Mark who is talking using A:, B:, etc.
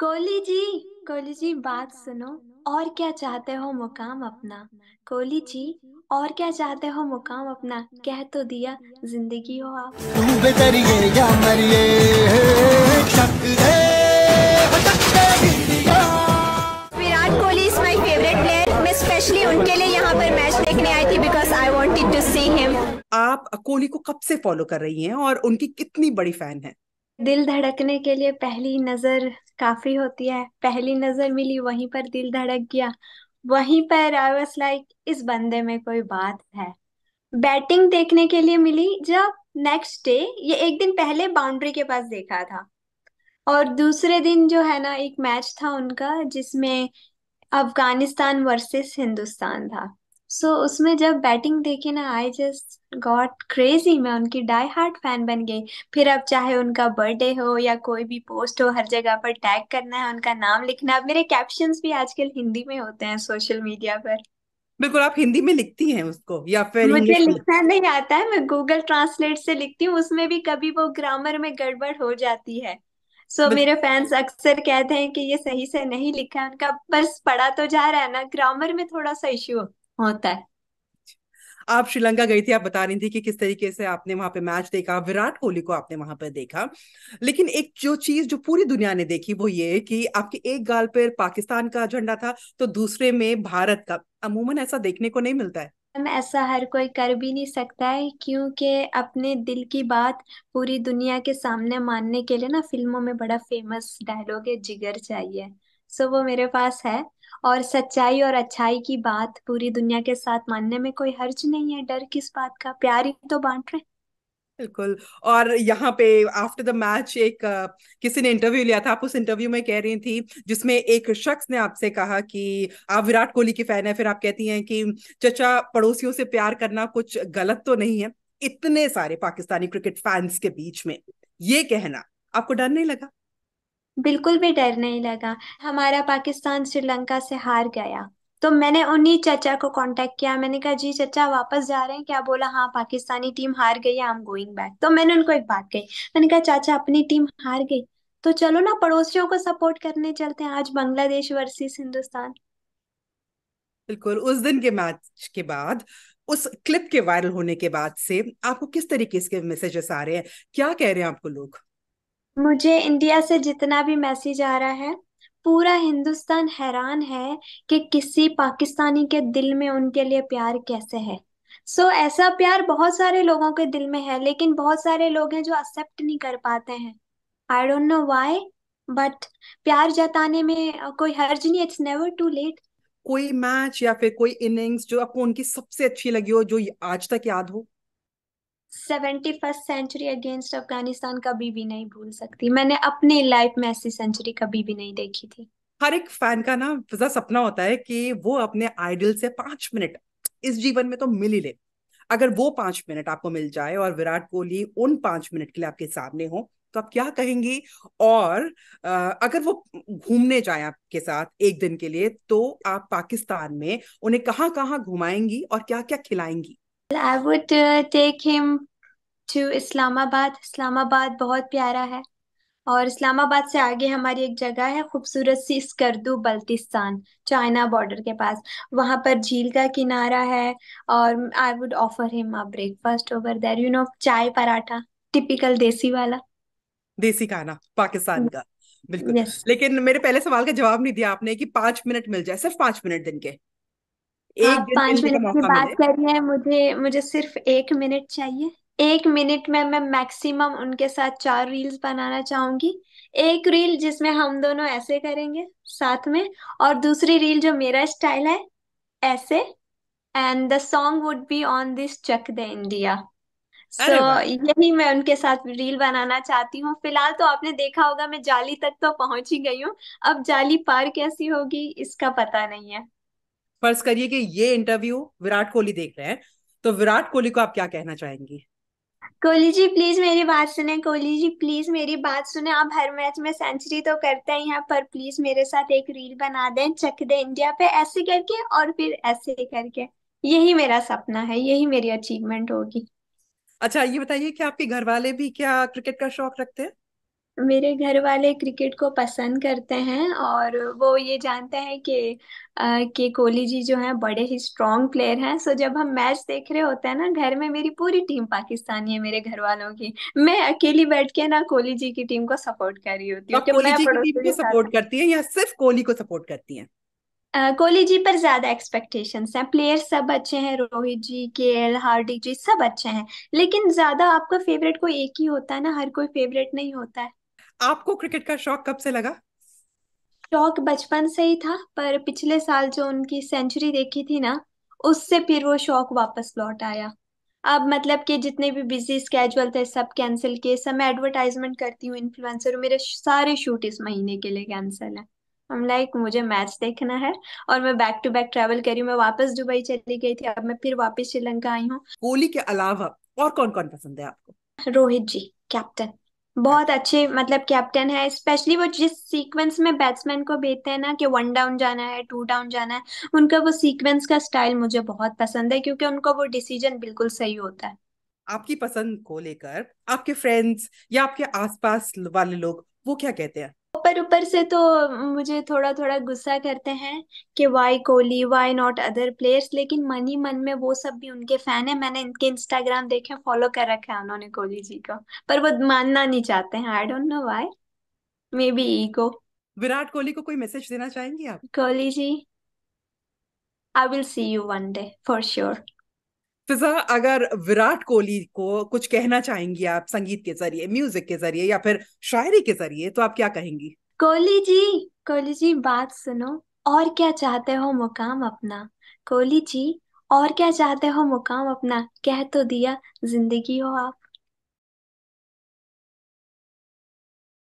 A: कोहली जी कोहली जी बात सुनो और क्या चाहते हो मुकाम अपना कोहली जी और क्या चाहते हो मुकाम अपना तो कह तो दिया जिंदगी हो आप या मरिए Virat Kohli is my favourite player मैं स्पेशली उनके लिए यहाँ पर मैच देखने आई थी because I wanted to see him
B: आप कोहली को कब से फॉलो कर रही हैं और उनकी कितनी बड़ी फैन है
A: दिल धड़कने के लिए पहली नजर काफी होती है पहली नजर मिली वहीं पर दिल धड़क गया वहीं पर आई वॉज लाइक इस बंदे में कोई बात है बैटिंग देखने के लिए मिली जब नेक्स्ट डे ये एक दिन पहले बाउंड्री के पास देखा था और दूसरे दिन जो है ना एक मैच था उनका जिसमें अफगानिस्तान वर्सेस हिंदुस्तान था सो so, उसमें जब बैटिंग देखी ना आई जस्ट गॉट क्रेजी मैं उनकी डाई हार्ट फैन बन गई फिर अब चाहे उनका बर्थडे हो या कोई भी पोस्ट हो हर जगह पर टैग करना है उनका नाम लिखना अब मेरे कैप्शंस भी आजकल हिंदी में होते हैं सोशल मीडिया पर
B: बिल्कुल आप हिंदी में लिखती हैं उसको या फिर मुझे लिखना
A: नहीं आता है मैं गूगल ट्रांसलेट से लिखती हूँ उसमें भी कभी वो ग्रामर में गड़बड़ हो जाती है सो so, मेरे फैंस अक्सर कहते हैं कि ये सही से नहीं लिखा है उनका बस पढ़ा तो जा रहा है ना ग्रामर में थोड़ा सा इश्यू होता है
B: आप श्रीलंका गई थी आप बता रही थी कि किस तरीके से आपने वहां पे मैच देखा विराट कोहली को आपने वहां पर देखा लेकिन एक जो चीज जो पूरी दुनिया ने देखी वो ये कि आपके एक गाल पर पाकिस्तान का झंडा था तो दूसरे में भारत का अमूमन ऐसा देखने को नहीं मिलता है
A: ऐसा हर कोई कर भी नहीं सकता है क्योंकि अपने दिल की बात पूरी दुनिया के सामने मानने के लिए ना फिल्मों में बड़ा फेमस डायलॉग है जिगर चाहिए सो वो मेरे पास है और सच्चाई और अच्छाई की बात पूरी दुनिया के साथ मानने में कोई हर्ज नहीं है डर किस बात का प्यार ही तो बांट रहे बिल्कुल
B: और यहाँ पे आफ्टर द मैच एक किसी ने इंटरव्यू लिया था आप उस इंटरव्यू में कह रही थी जिसमें एक शख्स ने आपसे कहा कि आप विराट कोहली की फैन है फिर आप कहती हैं कि चचा पड़ोसियों से प्यार करना कुछ गलत तो नहीं है इतने सारे पाकिस्तानी क्रिकेट फैंस के बीच में ये कहना आपको डर नहीं लगा
A: बिल्कुल भी डर नहीं लगा हमारा पाकिस्तान श्रीलंका से हार गया तो मैंने उन्हीं चचा को कांटेक्ट किया मैंने कहा जी चचा वापस जा रहे हैं क्या बोला हाँ पाकिस्तानी टीम हार गई आई एम गोइंग बैक तो मैंने उनको एक बात कही मैंने कहा चाचा अपनी टीम हार गई तो चलो ना पड़ोसियों को सपोर्ट करने चलते हैं आज बांग्लादेश वर्सेस हिंदुस्तान
B: बिल्कुल उस दिन के मैच के बाद उस क्लिप के वायरल होने के बाद से आपको किस तरीके के मैसेजेस आ रहे हैं क्या कह रहे हैं आपको लोग
A: मुझे इंडिया से जितना भी मैसेज आ रहा है पूरा हिंदुस्तान हैरान है कि किसी पाकिस्तानी के दिल में उनके लिए प्यार कैसे है सो so, ऐसा प्यार बहुत सारे लोगों के दिल में है लेकिन बहुत सारे लोग हैं जो एक्सेप्ट नहीं कर पाते हैं I don't know why but प्यार जताने में कोई हर्ज नहीं इट्स नेवर टू लेट कोई मैच या फिर कोई इनिंग्स
B: जो आपको उनकी सबसे अच्छी लगी हो जो आज तक याद हो
A: seventy first century against Afghanistan कभी भी नहीं भूल सकती मैंने अपनी लाइफ में ऐसी सेंचुरी कभी भी नहीं देखी थी
B: हर एक फैन का ना फिजा सपना होता है कि वो अपने आइडल से पांच मिनट इस जीवन में तो मिल ही ले अगर वो पांच मिनट आपको मिल जाए और विराट कोहली उन पांच मिनट के लिए आपके सामने हो तो आप क्या कहेंगी और आ, अगर वो घूमने जाए आपके साथ एक दिन के लिए तो आप पाकिस्तान में उन्हें कहाँ कहाँ घुमाएंगी और क्या क्या खिलाएंगी
A: I would uh, take him to Islamabad Islamabad बहुत प्यारा है और इस्लामाबाद से आगे हमारी एक जगह है खूबसूरत सी स्कर्दू बल्तिस्तान चाइना बॉर्डर के पास वहाँ पर झील का किनारा है और I would offer him a breakfast over there you know chai paratha typical देसी वाला
B: देसी खाना पाकिस्तान का बिल्कुल yes. लेकिन मेरे पहले सवाल का जवाब नहीं दिया आपने कि पांच मिनट मिल जाए सिर्फ पांच मिनट दिन के एक आप पांच मिनट की मौका बात मिले
A: कर रही हैं मुझे मुझे सिर्फ एक मिनट चाहिए एक मिनट में मैं मैक्सिमम उनके साथ चार रील्स बनाना चाहूंगी एक रील जिसमें हम दोनों ऐसे करेंगे साथ में और दूसरी रील जो मेरा स्टाइल है ऐसे and the song would be on this Chak De India so अरे वाह यही मैं उनके साथ रील बनाना चाहती हूँ फिलहाल तो आपने देखा होगा मैं जाली तक तो पहुंच ही गई हूँ अब जाली पार कैसी होगी इसका पता नहीं है
B: फर्ज करिए कि ये इंटरव्यू विराट कोहली देख रहे हैं तो विराट कोहली को आप क्या कहना चाहेंगी
A: कोहली जी प्लीज मेरी बात सुने कोहली जी प्लीज मेरी बात सुने आप हर मैच में सेंचुरी तो करते हैं यहाँ पर प्लीज मेरे साथ एक रील बना दें चक दे इंडिया पे ऐसे करके और फिर ऐसे करके यही मेरा सपना है यही मेरी अचीवमेंट होगी अच्छा ये बताइए कि आपके घर वाले भी क्या क्रिकेट का शौक रखते हैं मेरे घर वाले क्रिकेट को पसंद करते हैं और वो ये जानते हैं कि कि कोहली जी जो हैं बड़े ही स्ट्रांग प्लेयर हैं सो जब हम मैच देख रहे होते हैं ना घर में मेरी पूरी टीम पाकिस्तानी है मेरे घर वालों की मैं अकेली बैठ के ना कोहली जी की टीम को सपोर्ट कर रही होती हूँ तो कोहली जी की टीम को
B: सपोर्ट करती है या सिर्फ कोहली को सपोर्ट करती है
A: कोहली जी पर ज्यादा एक्सपेक्टेशंस हैं प्लेयर सब अच्छे हैं रोहित जी केएल हार्दिक जी सब अच्छे हैं लेकिन ज्यादा आपका फेवरेट कोई एक ही होता है ना हर कोई फेवरेट नहीं होता है
B: आपको क्रिकेट का शौक कब से लगा
A: शौक बचपन से ही था पर पिछले साल जो उनकी सेंचुरी देखी थी ना उससे फिर वो शौक वापस लौट आया अब मतलब कि जितने भी बिजी स्केजुअल थे सब कैंसिल किए सब मैं एडवर्टाइजमेंट करती हूँ इन्फ्लुएंसर मेरे सारे शूट इस महीने के लिए कैंसिल है हम लाइक मुझे मैच देखना है और मैं बैक टू बैक ट्रेवल करी मैं वापस दुबई चली गई थी अब मैं फिर वापस श्रीलंका आई हूँ
B: कोहली के अलावा और कौन कौन पसंद है आपको
A: रोहित जी कैप्टन बहुत अच्छे मतलब कैप्टन है स्पेशली वो जिस सीक्वेंस में बैट्समैन को भेजते हैं ना कि वन डाउन जाना है टू डाउन जाना है उनका वो सीक्वेंस का स्टाइल मुझे बहुत पसंद है क्योंकि उनका वो डिसीजन बिल्कुल सही होता है
B: आपकी पसंद को लेकर आपके फ्रेंड्स या आपके आसपास वाले लोग वो क्या कहते हैं
A: ऊपर ऊपर से तो मुझे थोड़ा थोड़ा गुस्सा करते हैं कि why Kohli why not other players लेकिन मन ही मन में वो सब भी उनके फैन है मैंने इनके इंस्टाग्राम देखे फॉलो कर रखा है उन्होंने कोहली जी को पर वो मानना नहीं चाहते हैं I don't know why maybe ego Virat Kohli को कोई मैसेज देना चाहेंगी आप Kohli ji I will see you one day for sure
B: Fiza अगर विराट कोहली को कुछ कहना चाहेंगी आप संगीत के जरिए म्यूजिक के जरिए या फिर शायरी के जरिए तो आप क्या कहेंगी
A: कोहली जी कोहली जी बात सुनो और क्या चाहते हो मुकाम अपना कोहली जी और क्या चाहते हो मुकाम अपना कह तो दिया जिंदगी हो आप